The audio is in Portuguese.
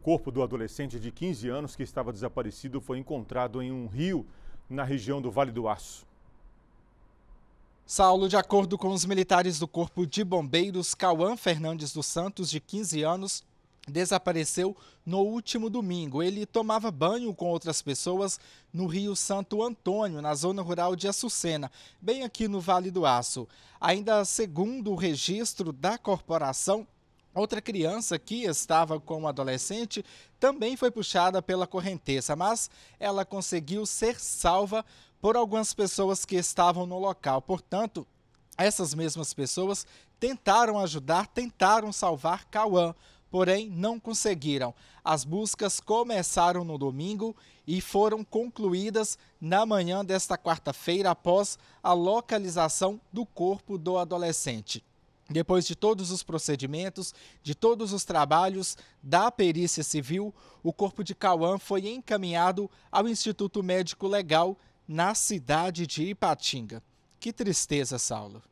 O corpo do adolescente de 15 anos que estava desaparecido foi encontrado em um rio na região do Vale do Aço. Saulo, de acordo com os militares do Corpo de Bombeiros, Cauã Fernandes dos Santos, de 15 anos, desapareceu no último domingo. Ele tomava banho com outras pessoas no Rio Santo Antônio, na zona rural de Açucena, bem aqui no Vale do Aço. Ainda segundo o registro da corporação, Outra criança que estava com o adolescente também foi puxada pela correnteza, mas ela conseguiu ser salva por algumas pessoas que estavam no local. Portanto, essas mesmas pessoas tentaram ajudar, tentaram salvar Cauã, porém não conseguiram. As buscas começaram no domingo e foram concluídas na manhã desta quarta-feira após a localização do corpo do adolescente. Depois de todos os procedimentos, de todos os trabalhos da perícia civil, o corpo de Cauã foi encaminhado ao Instituto Médico Legal na cidade de Ipatinga. Que tristeza, Saulo.